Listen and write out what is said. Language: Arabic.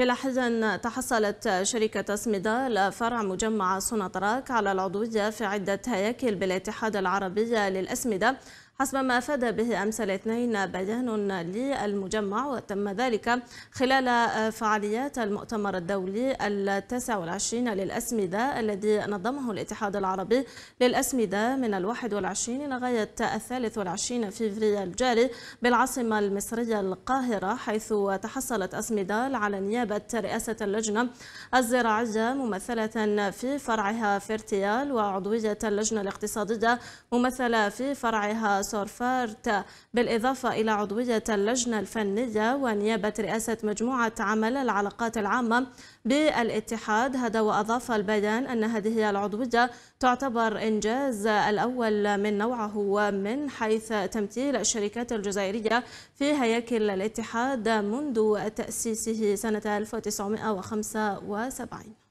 في لحظة تحصلت شركة سميدار فرع مجمع سوناطراك على العضوية في عدة هياكل بالاتحاد العربي للأسمدة حسب ما أفاد به أمس الاثنين بيان للمجمع وتم ذلك خلال فعاليات المؤتمر الدولي التاسع والعشرين للأسمدة الذي نظمه الاتحاد العربي للأسمدة من الواحد والعشرين إلى غاية الثالث والعشرين فيفري الجاري بالعاصمة المصرية القاهرة حيث تحصلت أسمدة على نيابة رئاسة اللجنة الزراعية ممثلة في فرعها فرتيال وعضوية اللجنة الاقتصادية ممثلة في فرعها سورفارت بالإضافة إلى عضوية اللجنة الفنية ونيابة رئاسة مجموعة عمل العلاقات العامة بالاتحاد هذا وأضاف البيان أن هذه العضوية تعتبر إنجاز الأول من نوعه من حيث تمثيل الشركات الجزائرية في هياكل الاتحاد منذ تأسيسه سنة 1975